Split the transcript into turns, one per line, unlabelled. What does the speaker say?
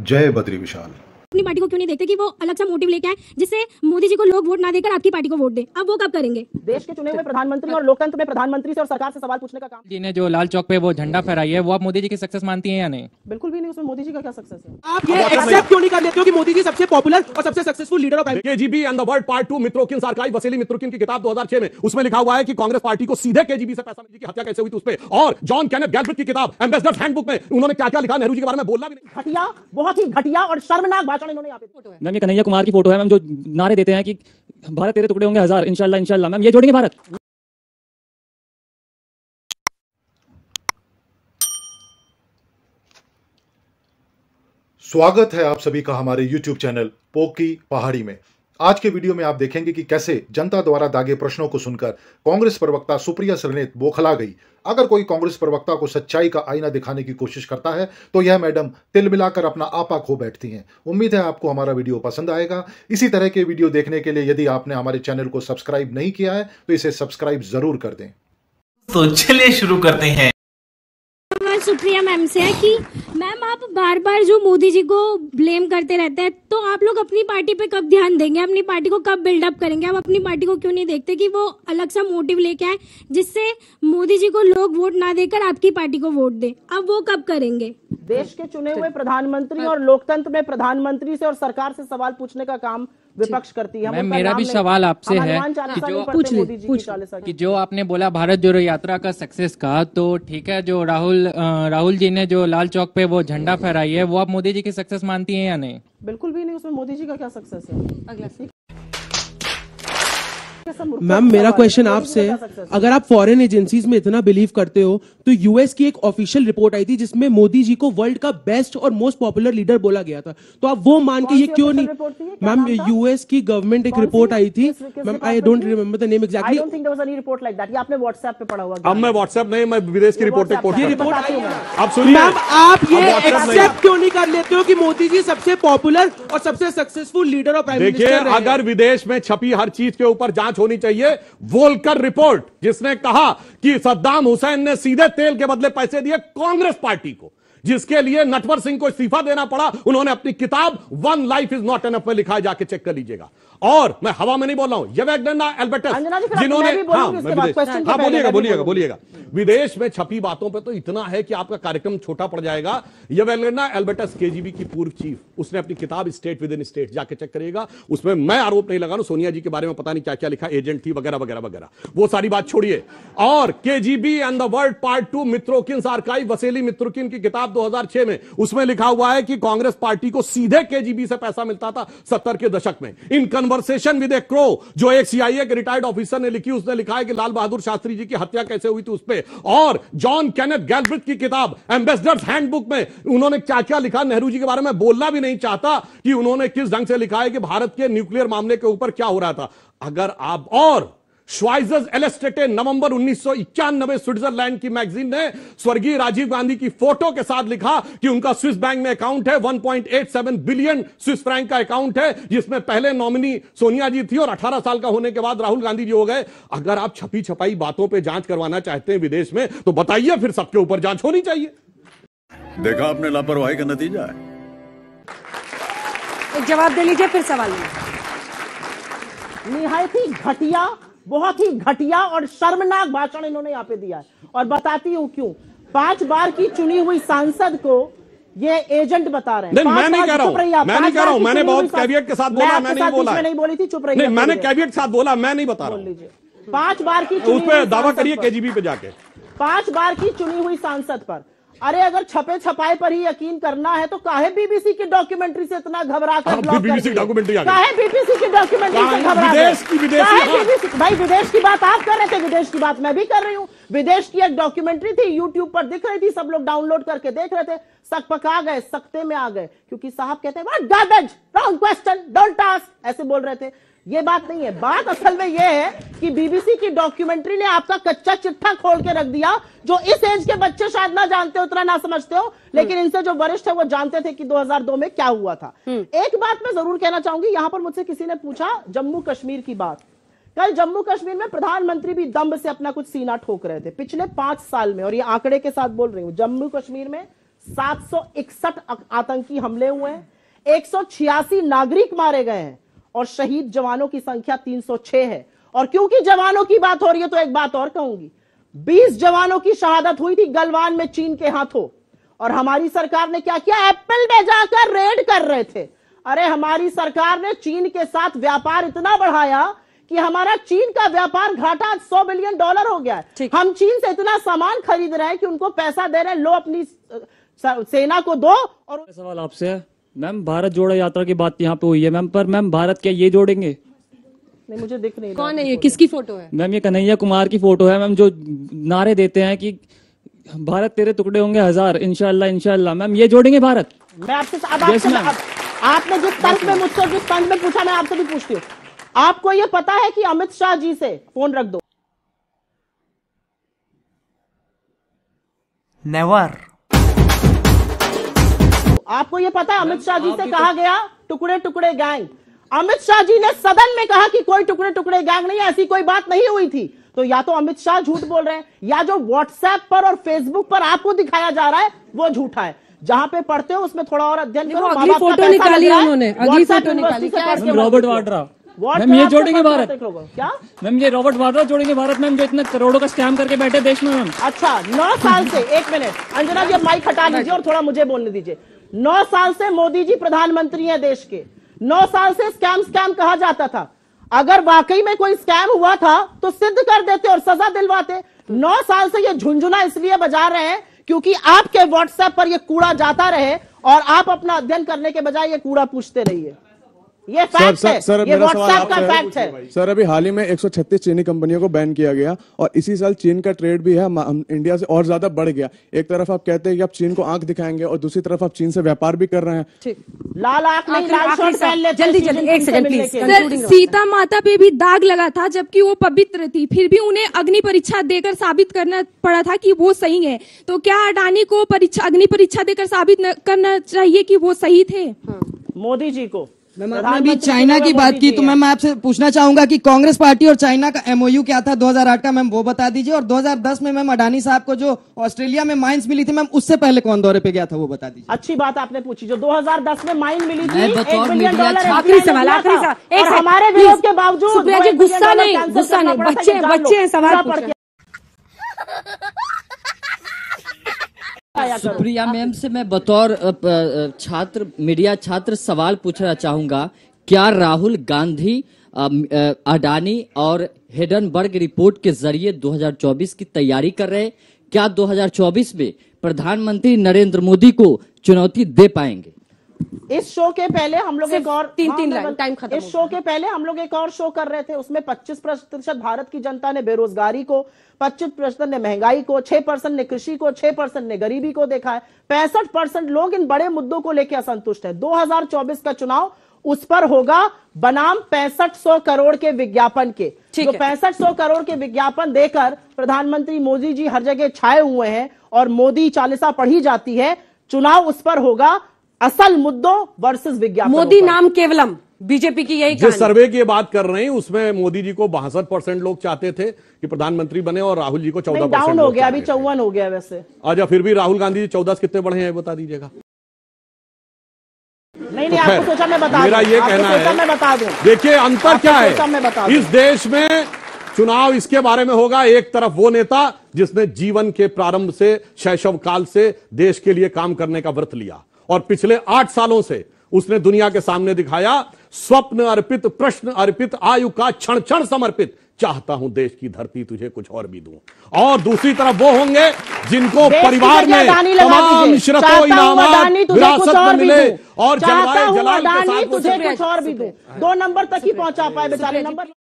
जय बद्री विशाल
अपनी पार्टी को क्यों नहीं देखते कि वो अलग सा मोटिव लेके आए जिससे मोदी जी को लोग वोट ना देकर आपकी पार्टी को वोट दे अब वो कब करेंगे देश के चुने हुए प्रधानमंत्री और लोकतंत्र में प्रधानमंत्री से और सरकार से सवाल पूछने का काम जिन्हें जो लाल चौक पे वो झंडा फहराई है वो आप मोदी जी की सक्सेस मानती है या नहीं बिल्कुल भी नहीं उसमें मोदी जी का क्या सक्सेस है आप ये एक्सेप्ट क्यों नहीं कर देते हो कि मोदी जी सबसे पॉपुलर और सबसे सक्सेसफुल लीडर ऑफ के KGB and the world part
two मित्रों की सरकारी वसीली मित्रों की किताब 2006 में उसमें लिखा हुआ है कि कांग्रेस पार्टी को सीधे केजीबी से पैसा मिली की हत्या कैसे हुई थी उस पर और जॉन कैनेट गैल्ब्रिथ की किताब एम्बेसडर हैंडबुक में उन्होंने क्या क्या लिखा नेहरू जी के बारे में बोलना भी
नहीं घटिया बहुत ही घटिया और शर्मनाक बात कारण इन्होंने मैम ये कन्हैया कुमार की फोटो है मैम जो नारे देते हैं कि भारत तेरे टुकड़े होंगे हजार इनशाला इनशाला मैम ये जोड़ेंगे भारत
स्वागत है आप सभी का हमारे YouTube चैनल पोकी पहाड़ी में आज के वीडियो में आप देखेंगे कि कैसे जनता द्वारा दागे प्रश्नों को सुनकर कांग्रेस प्रवक्ता सुप्रिया सरनेत बोखला गई अगर कोई कांग्रेस प्रवक्ता को सच्चाई का आईना दिखाने की कोशिश करता है तो यह मैडम तिल मिलाकर अपना आपा खो बैठती हैं उम्मीद है आपको हमारा वीडियो पसंद आएगा इसी तरह के वीडियो देखने के लिए यदि आपने हमारे चैनल को सब्सक्राइब नहीं किया है तो इसे सब्सक्राइब जरूर कर दें तो चलिए शुरू करते हैं
सवाल सुप्रिया मैम से है कि मैम आप बार बार जो मोदी जी को ब्लेम करते रहते हैं तो आप लोग अपनी पार्टी पे कब ध्यान देंगे अपनी पार्टी को कब बिल्डअप करेंगे आप अपनी पार्टी को क्यों नहीं देखते कि वो अलग सा मोटिव लेके आए जिससे मोदी जी को लोग वोट ना देकर आपकी पार्टी को वोट दे अब वो कब करेंगे देश के चुने हुए प्रधानमंत्री और लोकतंत्र में प्रधानमंत्री से और सरकार से सवाल पूछने का काम तो विपक्ष करती है मैं मेरा भी सवाल आपसे है कि जो पूछ पूछ कि जो आपने बोला भारत जोड़ो यात्रा का सक्सेस का तो ठीक है जो राहुल राहुल जी ने जो लाल चौक पे वो झंडा फहराई है वो आप मोदी जी की सक्सेस मानती है या नहीं बिल्कुल भी नहीं उसमें मोदी जी का क्या सक्सेस है अगला मैम मेरा क्वेश्चन आपसे
अगर आप फॉरेन एजेंसीज में इतना बिलीव करते हो तो यूएस की एक ऑफिशियल रिपोर्ट आई थी जिसमें मोदी जी को वर्ल्ड का बेस्ट और मोस्ट पॉपुलर लीडर बोला गया था तो आप वो मान के ये क्यों नहीं मैम यूएस की गवर्नमेंट एक रिपोर्ट आई थी ma'am I don't remember the name exactly
report like that ये आपने व्हाट्सएप पे पढ़ा हुआ
अब मैं व्हाट्सएप नहीं मैं विदेश की रिपोर्ट रिपोर्ट आप सुनिए मैम आप ये एक्सेप्ट क्यों नहीं कर लेते हो कि मोदी जी सबसे पॉपुलर और सबसे सक्सेसफुल लीडर और प्राइम मिनिस्टर देखिए अगर विदेश में छपी हर चीज के ऊपर जांच जांच होनी चाहिए वोलकर रिपोर्ट जिसने कहा कि सद्दाम हुसैन ने सीधे तेल के बदले पैसे दिए कांग्रेस पार्टी को जिसके लिए नटवर सिंह को इस्तीफा देना पड़ा उन्होंने अपनी किताब one life is not an में लिखा जाके चेक कर लीजिएगा और मैं हवा में नहीं बोल रहा हूं यवेगना एल्बर्टस जिन्होंने हाँ, हाँ, तो बोलिएगा बोलिएगा बोलिएगा विदेश में छपी बातों पर तो इतना है कि आपका कार्यक्रम छोटा पड़ जाएगा यवेगना एल्बर्टस केजीबी की पूर्व चीफ उसने अपनी किताब स्टेट विद इन स्टेट जाके चेक करिएगा उसमें मैं आरोप नहीं लगा रहा सोनिया जी के बारे में पता नहीं क्या क्या लिखा एजेंट थी वगैरह वगैरह वगैरह वो सारी बात छोड़िए और KGB and the world part two Mitrokhin archive Vasili Mitrokhin की किताब 2006 में उसमें लिखा हुआ है कि कांग्रेस पार्टी को सीधे केजीबी से पैसा मिलता था सत्तर के दशक में in conversation with a crow जो एक सीआईए के रिटायर्ड ऑफिसर ने लिखी उसने लिखा है कि लाल बहादुर शास्त्री जी की हत्या कैसे हुई थी उस पर और जॉन कैनेट गैलब्रिथ की किताब एम्बेसडर्स हैंडबुक में उन्होंने क्या क्या लिखा नेहरू जी के बारे में बोलना भी नहीं चाहता कि उन्होंने किस ढंग से लिखा है कि भारत के न्यूक्लियर मामले के ऊपर क्या हो रहा था अगर आप और श्वाइजर्स एलेस्टेटे नवंबर उन्नीस स्विट्जरलैंड की मैगजीन ने स्वर्गीय राजीव गांधी की फोटो के साथ लिखा कि उनका स्विस बैंक में अकाउंट है 1.87 बिलियन स्विस फ्रैंक का अकाउंट है जिसमें पहले नॉमिनी सोनिया जी थी और 18 साल का होने के बाद राहुल गांधी जी हो गए अगर आप छपी छपाई बातों पर जांच करवाना चाहते हैं विदेश में तो बताइए फिर सबके ऊपर जांच होनी चाहिए देखा आपने लापरवाही का नतीजा है
एक जवाब दे लीजिए फिर सवाल निहायती घटिया बहुत ही घटिया और शर्मनाक भाषण इन्होंने यहाँ पे दिया है और बताती हूँ क्यों पांच बार की चुनी हुई सांसद को ये एजेंट बता रहे हैं मैं नहीं कह रहा हूँ मैं नहीं कह रहा हूँ मैंने बहुत कैबियट के साथ बोला मैंने नहीं बोला नहीं बोली थी चुप रही मैंने कैबिनेट
के साथ बोला मैं नहीं बता
रहा पांच बार की उस पर दावा करिए
केजीबी पे जाके
पांच बार की चुनी हुई सांसद पर अरे अगर छपे छपाए पर ही यकीन करना है तो काहे बीबीसी की डॉक्यूमेंट्री से इतना घबरा कर हाँ, बीबीसी डॉक्यूमेंट्री काहे बीबीसी की डॉक्यूमेंट्री से घबरा विदेश की विदेश हाँ। बीबीसी भाई विदेश की बात आप कर रहे थे विदेश की बात मैं भी कर रही हूँ विदेश की एक डॉक्यूमेंट्री थी यूट्यूब पर दिख रही थी सब लोग डाउनलोड करके देख रहे थे सक पका गए सकते में आ गए क्योंकि साहब कहते हैं क्वेश्चन डोंट टास्क ऐसे बोल रहे थे ये बात नहीं है बात असल में यह है कि बीबीसी की डॉक्यूमेंट्री ने आपका कच्चा चिट्ठा खोल के रख दिया जो इस एज के बच्चे शायद ना जानते हो उतना ना समझते हो लेकिन इनसे जो वरिष्ठ है वो जानते थे कि 2002 में क्या हुआ था हम्म। एक बात मैं जरूर कहना चाहूंगी यहां पर मुझसे किसी ने पूछा जम्मू कश्मीर की बात कल जम्मू कश्मीर में प्रधानमंत्री भी दम्ब से अपना कुछ सीना ठोक रहे थे पिछले पांच साल में और ये आंकड़े के साथ बोल रही हूं जम्मू कश्मीर में सात आतंकी हमले हुए हैं एक नागरिक मारे गए हैं और शहीद जवानों की संख्या 306 है और क्योंकि जवानों की बात हो रही है तो एक बात और कहूंगी 20 जवानों की शहादत हुई थी गलवान में चीन के हाथों और हमारी सरकार ने क्या किया एप्पल में जाकर रेड कर रहे थे अरे हमारी सरकार ने चीन के साथ व्यापार इतना बढ़ाया कि हमारा चीन का व्यापार घाटा सौ बिलियन डॉलर हो गया है हम चीन से इतना सामान खरीद रहे हैं कि उनको पैसा दे रहे हैं लो अपनी सेना को दो और
सवाल आपसे है मैम भारत जोड़ा यात्रा की बात यहाँ पे हुई है मैम पर मैम भारत क्या ये जोड़ेंगे
नहीं मुझे दिख नहीं कौन है ये किसकी फोटो है
मैम ये कन्हैया कुमार की फोटो है मैम जो नारे देते हैं कि भारत तेरे टुकड़े होंगे हजार इनशाला इनशाला मैम ये जोड़ेंगे भारत
मैं आपसे yes, आप, आपने जिस तंज में मुझसे जिस तंज में पूछा मैं आपसे भी पूछती हूँ आपको ये पता है कि अमित शाह जी से फोन रख दो नेवर आपको ये पता है अमित शाह जी से तो कहा गया टुकड़े टुकड़े गैंग अमित शाह जी ने सदन में कहा कि कोई टुकड़े टुकड़े गैंग नहीं ऐसी कोई बात नहीं हुई थी तो या तो अमित शाह झूठ बोल रहे हैं या जो व्हाट्सएप पर और फेसबुक पर आपको दिखाया जा रहा है वो झूठा है जहां पे पढ़ते हो उसमें थोड़ा और अध्ययन करो अगली फोटो निकाली उन्होंने अगली फोटो निकाली रॉबर्ट वाड्रा मैम ये जोड़ेंगे भारत क्या मैम ये रॉबर्ट वाड्रा जोड़ेंगे भारत मैम जो इतना करोड़ों का स्कैम करके बैठे देश में मैम अच्छा नौ साल से एक मिनट अंजना जी माइक हटा लीजिए और थोड़ा मुझे बोलने दीजिए नौ साल से मोदी जी प्रधानमंत्री हैं देश के नौ साल से स्कैम स्कैम कहा जाता था अगर वाकई में कोई स्कैम हुआ था तो सिद्ध कर देते और सजा दिलवाते नौ साल से ये झुंझुना इसलिए बजा रहे हैं क्योंकि आपके व्हाट्सएप पर ये कूड़ा जाता रहे और आप अपना अध्ययन करने के बजाय ये कूड़ा पूछते रहिए ये फैक्ट सर, है सर, सर, ये व्हाट्सएप का फैक्ट है
सर अभी हाल ही में 136 चीनी कंपनियों को बैन किया गया और इसी साल चीन का ट्रेड भी है हम इंडिया से और ज्यादा बढ़ गया एक तरफ आप कहते हैं कि आप चीन को आंख दिखाएंगे और दूसरी तरफ आप चीन से व्यापार भी कर रहे
हैं लाल आंख जल्दी जल्दी सेकंड प्लीज सीता माता पे भी दाग लगा था जबकि वो पवित्र थी फिर भी उन्हें अग्नि परीक्षा देकर साबित करना पड़ा था कि वो सही है तो क्या अडानी को परीक्षा अग्नि परीक्षा देकर साबित करना चाहिए कि वो सही थे हाँ। मोदी जी को मैम आपने अभी चाइना की बात की तो मैम आपसे पूछना चाहूंगा कि कांग्रेस पार्टी और चाइना का एमओयू क्या था 2008 का मैम वो बता दीजिए और 2010 में मैम अडानी साहब को जो ऑस्ट्रेलिया में माइंस मिली थी मैम उससे पहले कौन दौरे पे गया था वो बता दीजिए अच्छी बात आपने पूछी जो 2010 में माइन मिली थी एक बिलियन डॉलर आखिरी सवाल आखिरी सवाल हमारे विरोध के बावजूद गुस्सा नहीं गुस्सा नहीं बच्चे बच्चे सवाल आया सुप्रिया मैम से मैं बतौर छात्र मीडिया छात्र सवाल पूछना चाहूंगा क्या राहुल गांधी अडानी और हेडनबर्ग रिपोर्ट के जरिए 2024 की तैयारी कर रहे क्या 2024 में प्रधानमंत्री नरेंद्र मोदी को चुनौती दे पाएंगे इस शो के पहले हम लोग एक और तीन हाँ, तीन लाइन टाइम खत्म इस शो के पहले हम लोग एक और शो कर रहे थे उसमें 25 प्रतिशत भारत की जनता ने बेरोजगारी को 25 प्रतिशत ने महंगाई को 6 परसेंट ने कृषि को 6 परसेंट ने गरीबी को देखा है पैंसठ परसेंट लोग इन बड़े मुद्दों को लेकर असंतुष्ट है दो का चुनाव उस पर होगा बनाम पैंसठ सौ करोड़ के विज्ञापन के जो पैंसठ करोड़ के विज्ञापन देकर प्रधानमंत्री मोदी जी हर जगह छाए हुए हैं और मोदी चालीसा पढ़ी जाती है चुनाव उस पर होगा असल मुद्दों वर्सेस विज्ञापन मोदी नाम केवलम बीजेपी की यही जिस सर्वे
की बात कर रहे हैं उसमें मोदी जी को बासठ परसेंट लोग चाहते थे कि प्रधानमंत्री बने और राहुल जी को चौदह डाउन हो गया अभी
चौवन हो गया वैसे
अच्छा फिर भी राहुल गांधी जी चौदह कितने बढ़े हैं बता दीजिएगा
नहीं नहीं तो आपको सोचा मैं बता मेरा ये कहना है मैं बता दूं
देखिए अंतर क्या है इस देश में चुनाव इसके बारे में होगा एक तरफ वो नेता जिसने जीवन के प्रारंभ से शैशव काल से देश के लिए काम करने का व्रत लिया और पिछले आठ सालों से उसने दुनिया के सामने दिखाया स्वप्न अर्पित प्रश्न अर्पित आयु का क्षण क्षण समर्पित चाहता हूं देश की धरती तुझे कुछ और भी दूं और दूसरी तरफ वो होंगे जिनको परिवार में तमाम इनाम विरासत मिले और जलाल के साथ कुछ और भी
दो नंबर तक ही पहुंचा पाए बेचारे नंबर